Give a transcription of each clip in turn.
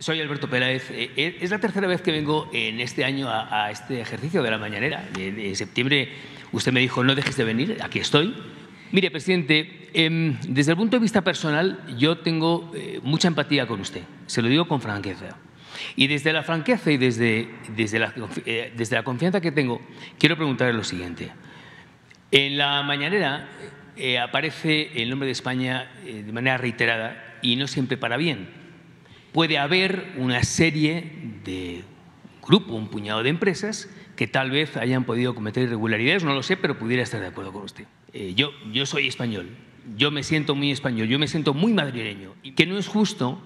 Soy Alberto Pérez. Eh, eh, es la tercera vez que vengo en este año a, este ejercicio de la mañanera. En septiembre usted me dijo, no dejes de venir, aquí estoy. Mire, presidente, em, desde el punto de vista personal yo tengo eh, mucha empatía con usted, se lo digo con franqueza. Y desde la franqueza y desde, desde, la, desde la confianza que tengo, quiero preguntarle lo siguiente. En la mañanera aparece el nombre de España de manera reiterada y no siempre para bien puede haber una serie de grupos, un puñado de empresas que tal vez hayan podido cometer irregularidades, no lo sé, pero pudiera estar de acuerdo con usted. Eh, yo, yo soy español, yo me siento muy español, yo me siento muy madrileño, y que no es justo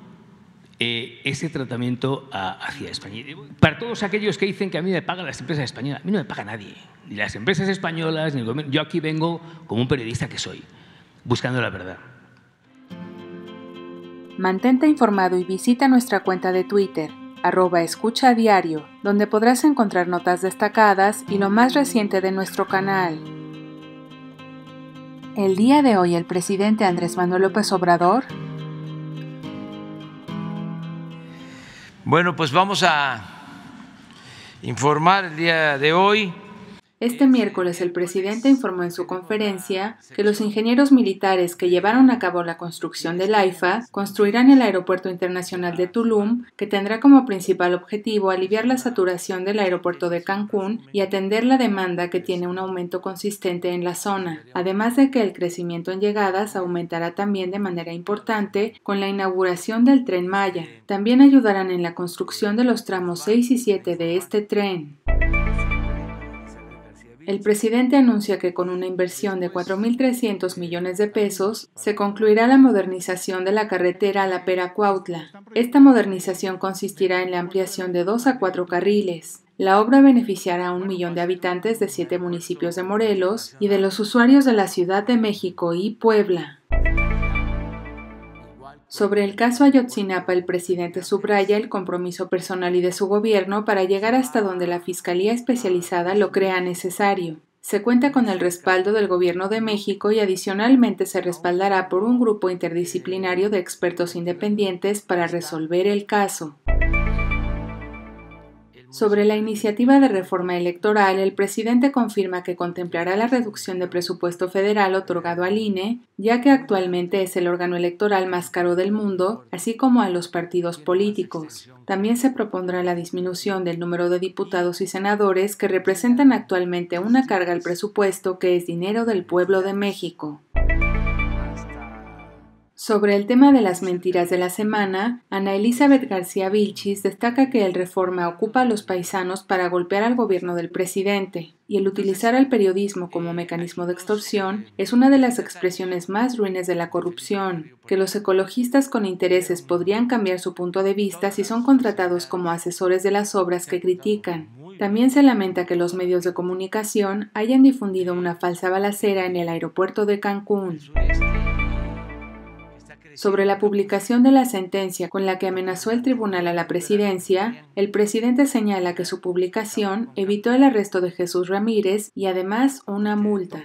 eh, ese tratamiento hacia España. Para todos aquellos que dicen que a mí me pagan las empresas españolas, a mí no me paga nadie, ni las empresas españolas, ni el gobierno. Yo aquí vengo como un periodista que soy, buscando la verdad. Mantente informado y visita nuestra cuenta de Twitter, arroba escucha diario, donde podrás encontrar notas destacadas y lo más reciente de nuestro canal. El día de hoy el presidente Andrés Manuel López Obrador. Bueno, pues vamos a informar el día de hoy este miércoles el presidente informó en su conferencia que los ingenieros militares que llevaron a cabo la construcción del AIFA construirán el Aeropuerto Internacional de Tulum, que tendrá como principal objetivo aliviar la saturación del aeropuerto de Cancún y atender la demanda que tiene un aumento consistente en la zona, además de que el crecimiento en llegadas aumentará también de manera importante con la inauguración del tren Maya. También ayudarán en la construcción de los tramos 6 y 7 de este tren. El presidente anuncia que con una inversión de 4.300 millones de pesos se concluirá la modernización de la carretera a La Pera Cuautla. Esta modernización consistirá en la ampliación de dos a cuatro carriles. La obra beneficiará a un millón de habitantes de siete municipios de Morelos y de los usuarios de la Ciudad de México y Puebla. Sobre el caso Ayotzinapa, el presidente subraya el compromiso personal y de su gobierno para llegar hasta donde la Fiscalía Especializada lo crea necesario. Se cuenta con el respaldo del Gobierno de México y adicionalmente se respaldará por un grupo interdisciplinario de expertos independientes para resolver el caso. Sobre la iniciativa de reforma electoral, el presidente confirma que contemplará la reducción de presupuesto federal otorgado al INE, ya que actualmente es el órgano electoral más caro del mundo, así como a los partidos políticos. También se propondrá la disminución del número de diputados y senadores que representan actualmente una carga al presupuesto que es dinero del pueblo de México. Sobre el tema de las mentiras de la semana, Ana Elizabeth García Vilchis destaca que el Reforma ocupa a los paisanos para golpear al gobierno del presidente, y el utilizar al periodismo como mecanismo de extorsión es una de las expresiones más ruines de la corrupción, que los ecologistas con intereses podrían cambiar su punto de vista si son contratados como asesores de las obras que critican. También se lamenta que los medios de comunicación hayan difundido una falsa balacera en el aeropuerto de Cancún. Sobre la publicación de la sentencia con la que amenazó el tribunal a la presidencia, el presidente señala que su publicación evitó el arresto de Jesús Ramírez y además una multa.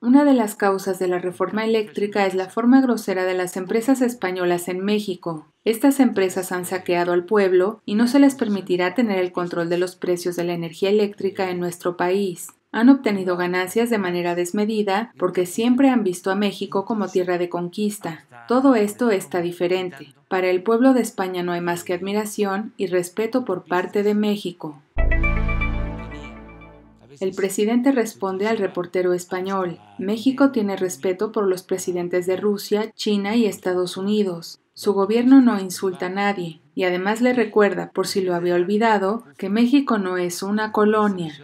Una de las causas de la reforma eléctrica es la forma grosera de las empresas españolas en México. Estas empresas han saqueado al pueblo y no se les permitirá tener el control de los precios de la energía eléctrica en nuestro país han obtenido ganancias de manera desmedida porque siempre han visto a México como tierra de conquista. Todo esto está diferente. Para el pueblo de España no hay más que admiración y respeto por parte de México. El presidente responde al reportero español, México tiene respeto por los presidentes de Rusia, China y Estados Unidos. Su gobierno no insulta a nadie y además le recuerda, por si lo había olvidado, que México no es una colonia.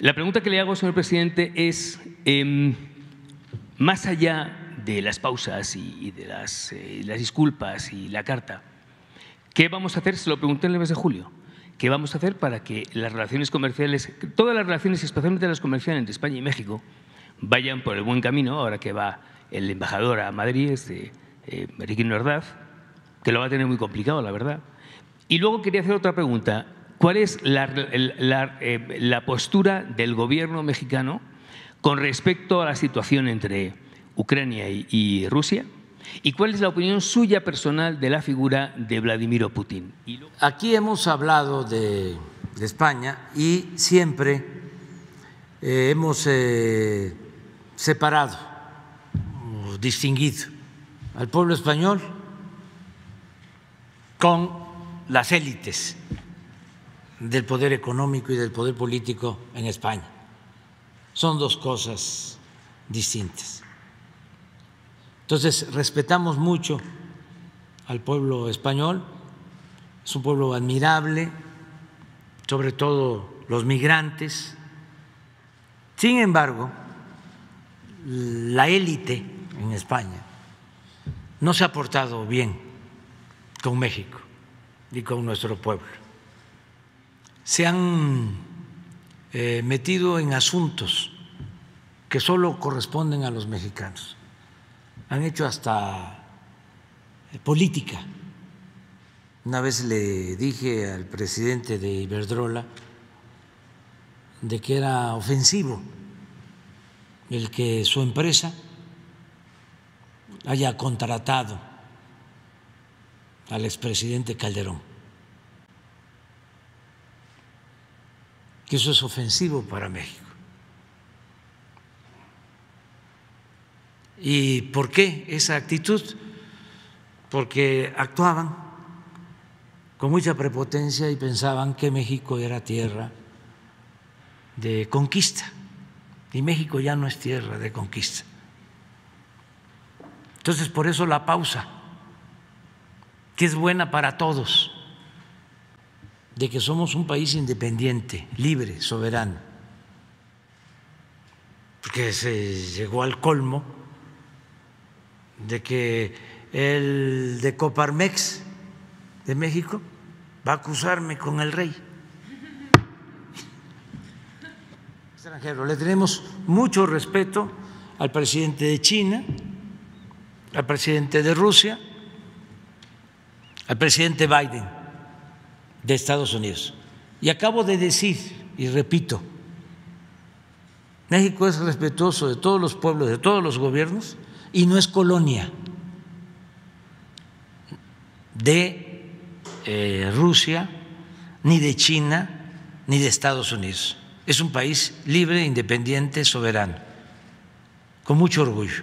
La pregunta que le hago, señor presidente, es, em, más allá de las pausas y, de eh, las, disculpas y la carta, ¿qué vamos a hacer? Se lo pregunté en el mes de julio. ¿Qué vamos a hacer para que las relaciones comerciales, todas las relaciones, especialmente las comerciales entre España y México, vayan por el buen camino, ahora que va el embajador a Madrid, es eh, Nordaz, que lo va a tener muy complicado, la verdad? Y luego quería hacer otra pregunta cuál es eh, la, postura del gobierno mexicano con respecto a la situación entre Ucrania y, Rusia. ¿Y cuál es la opinión suya personal de la figura de Vladimir Putin? Aquí hemos hablado de, España y siempre eh, hemos eh, separado, distinguido al pueblo español con las élites del poder económico y del poder político en España. Son dos cosas distintas. Entonces, respetamos mucho al pueblo español, es un pueblo admirable, sobre todo los migrantes. Sin embargo, la élite en España no se ha portado bien con México y con nuestro pueblo se han eh, metido en asuntos que solo corresponden a los mexicanos. Han hecho hasta eh, política. Una vez le dije al presidente de Iberdrola de que era ofensivo el que su empresa haya contratado al expresidente Calderón que eso es ofensivo para México. ¿Y por qué esa actitud? Porque actuaban con mucha prepotencia y pensaban que México era tierra de conquista. Y México ya no es tierra de conquista. Entonces, por eso la pausa, que es buena para todos de que somos un país independiente, libre, soberano, porque se llegó al colmo de que el de Coparmex de México va a acusarme con el rey extranjero. Le tenemos mucho respeto al presidente de China, al presidente de Rusia, al presidente Biden de Estados Unidos. Y acabo de decir, y repito, México es respetuoso de todos los pueblos, de todos los gobiernos, y no es colonia de eh, Rusia, ni de China, ni de Estados Unidos. Es un país libre, independiente, soberano, con mucho orgullo.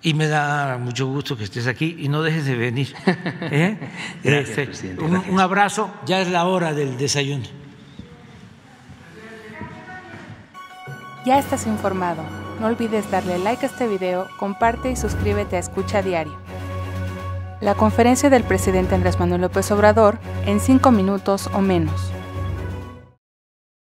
Y me da mucho gusto que estés aquí y no dejes de venir. ¿eh? Gracias, este, un, un abrazo, ya es la hora del desayuno. Ya estás informado. No olvides darle like a este video, comparte y suscríbete a Escucha Diario. La conferencia del presidente Andrés Manuel López Obrador en 5 minutos o menos.